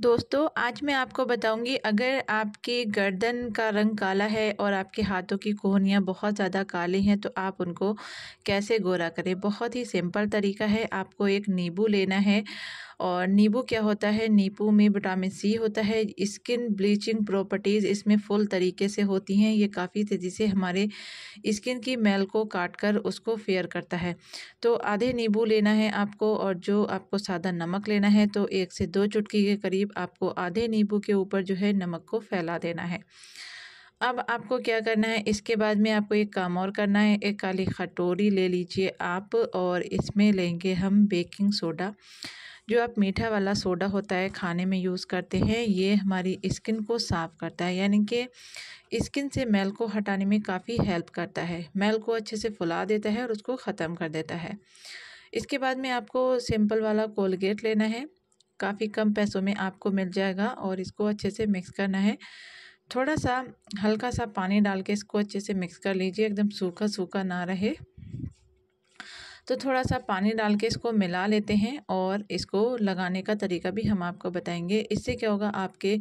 दोस्तों आज मैं आपको बताऊंगी अगर आपके गर्दन का रंग काला है और आपके हाथों की कोहनियाँ बहुत ज़्यादा काली हैं तो आप उनको कैसे गोरा करें बहुत ही सिंपल तरीका है आपको एक नींबू लेना है और नींबू क्या होता है नींबू में विटामिन सी होता है स्किन ब्लीचिंग प्रॉपर्टीज़ इसमें फुल तरीके से होती हैं ये काफ़ी तेज़ी से हमारे स्किन की मैल को काट कर उसको फेयर करता है तो आधे नींबू लेना है आपको और जो आपको सादा नमक लेना है तो एक से दो चुटकी के करीब करीब आपको आधे नींबू के ऊपर जो है नमक को फैला देना है अब आपको क्या करना है इसके बाद में आपको एक काम और करना है एक काली कटोरी ले लीजिए आप और इसमें लेंगे हम बेकिंग सोडा जो आप मीठा वाला सोडा होता है खाने में यूज़ करते हैं ये हमारी स्किन को साफ़ करता है यानी कि स्किन से मैल को हटाने में काफ़ी हेल्प करता है मैल को अच्छे से फुला देता है और उसको ख़त्म कर देता है इसके बाद में आपको सिंपल वाला कोलगेट लेना है काफ़ी कम पैसों में आपको मिल जाएगा और इसको अच्छे से मिक्स करना है थोड़ा सा हल्का सा पानी डाल के इसको अच्छे से मिक्स कर लीजिए एकदम सूखा सूखा ना रहे तो थोड़ा सा पानी डाल के इसको मिला लेते हैं और इसको लगाने का तरीका भी हम आपको बताएंगे इससे क्या होगा आपके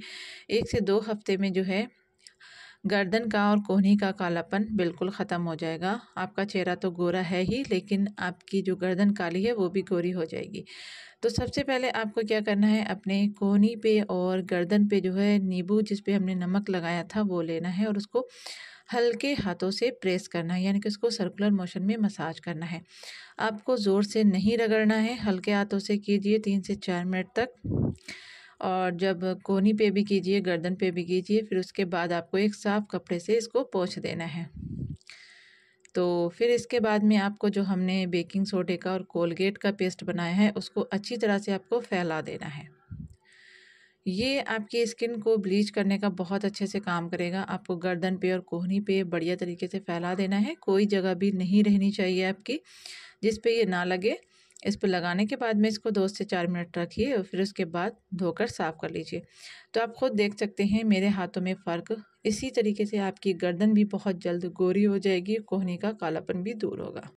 एक से दो हफ्ते में जो है गर्दन का और कोहनी का कालापन बिल्कुल ख़त्म हो जाएगा आपका चेहरा तो गोरा है ही लेकिन आपकी जो गर्दन काली है वो भी गोरी हो जाएगी तो सबसे पहले आपको क्या करना है अपने कोहनी पे और गर्दन पे जो है नींबू जिस पे हमने नमक लगाया था वो लेना है और उसको हल्के हाथों से प्रेस करना है यानी कि उसको सर्कुलर मोशन में मसाज करना है आपको ज़ोर से नहीं रगड़ना है हल्के हाथों से कीजिए तीन से चार मिनट तक और जब कोहनी पे भी कीजिए गर्दन पे भी कीजिए फिर उसके बाद आपको एक साफ़ कपड़े से इसको पोछ देना है तो फिर इसके बाद में आपको जो हमने बेकिंग सोडे का और कोलगेट का पेस्ट बनाया है उसको अच्छी तरह से आपको फैला देना है ये आपकी स्किन को ब्लीच करने का बहुत अच्छे से काम करेगा आपको गर्दन पे और कोहनी पे बढ़िया तरीके से फैला देना है कोई जगह भी नहीं रहनी चाहिए आपकी जिस पे ये ना लगे इस पर लगाने के बाद में इसको दो से चार मिनट रखिए और फिर उसके बाद धोकर साफ़ कर लीजिए तो आप खुद देख सकते हैं मेरे हाथों में फ़र्क इसी तरीके से आपकी गर्दन भी बहुत जल्द गोरी हो जाएगी कोहनी का कालापन भी दूर होगा